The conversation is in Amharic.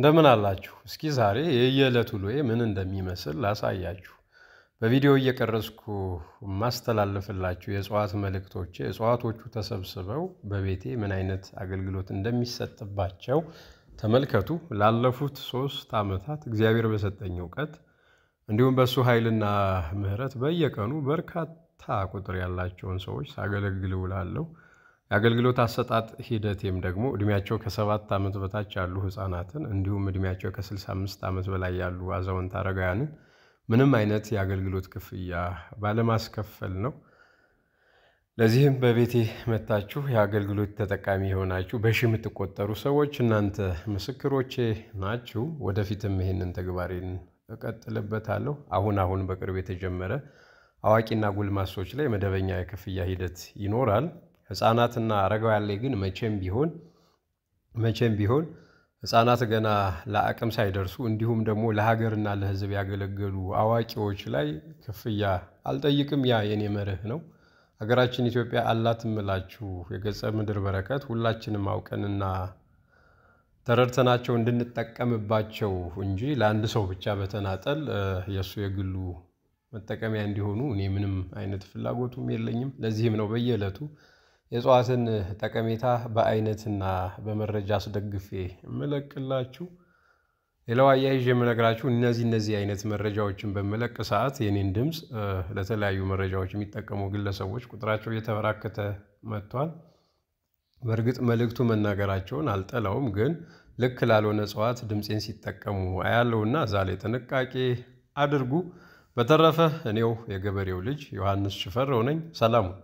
እንደምን አላችሁ? እስኪ ዛሬ የየዕለት ውሎዬ ምን እንደሚመስል ላሳያችሁ። በቪዲዮ እየቀረስኩ የማስተላለፍላችሁ የእጽዋት መልእክቶቼ እጽዋቶቹ ተሰብስበው በቤቴ ምን አይነት አገልግሎት እንደሚሰጥባቸው ተመልከቱ። ላለፉት ሶስት ዓመታት እግዚአብሔር በሰጠኝ እውቀት እንዲሁም በእሱ ኃይልና ምሕረት በየቀኑ በርካታ ቁጥር ያላቸውን ሰዎች ሳገለግል ውላለሁ። የአገልግሎት አሰጣጥ ሂደቴም ደግሞ እድሜያቸው ከሰባት ዓመት በታች ያሉ ህፃናትን እንዲሁም እድሜያቸው ከ65 ዓመት በላይ ያሉ አዛውንት አረጋውያንን ምንም አይነት የአገልግሎት ክፍያ ባለማስከፈል ነው። ለዚህም በቤቴ መታችሁ የአገልግሎት ተጠቃሚ የሆናችሁ በሺ የምትቆጠሩ ሰዎች እናንተ ምስክሮቼ ናችሁ። ወደፊትም ይህንን ተግባሬን እቀጥልበታለሁ። አሁን አሁን በቅርብ የተጀመረ አዋቂና ጎልማሶች ላይ መደበኛ የክፍያ ሂደት ይኖራል። ህፃናትና አረጋውያን ላይ ግን መቼም ቢሆን መቼም ቢሆን ህፃናት ገና ለአቅም ሳይደርሱ እንዲሁም ደግሞ ለሀገርና ለህዝብ ያገለገሉ አዋቂዎች ላይ ክፍያ አልጠይቅም። ያ የኔ መርህ ነው። ሀገራችን ኢትዮጵያ አላት እምላችሁ የገጸ ምድር በረከት ሁላችንም አውቀንና ተረድተናቸው እንድንጠቀምባቸው እንጂ ለአንድ ሰው ብቻ በተናጠል የእሱ የግሉ መጠቀሚያ እንዲሆኑ እኔ ምንም አይነት ፍላጎቱም የለኝም። ለዚህም ነው በየዕለቱ የእጽዋትን ጠቀሜታ በአይነትና በመረጃ አስደግፌ የምለቅላችሁ ሌላው አያይዤ የምነግራችሁ እነዚህ እነዚህ አይነት መረጃዎችን በምለቅ ሰዓት የኔን ድምፅ ለተለያዩ መረጃዎች የሚጠቀሙ ግለሰቦች ቁጥራቸው እየተበራከተ መጥቷል። በእርግጥ መልእክቱ መናገራቸውን አልጠላውም፣ ግን ልክ ላልሆነ እጽዋት ድምፄን ሲጠቀሙ አያለውና እዛ ላይ ጥንቃቄ አድርጉ። በተረፈ እኔው የገበሬው ልጅ ዮሐንስ ሽፈር ነኝ። ሰላሙን።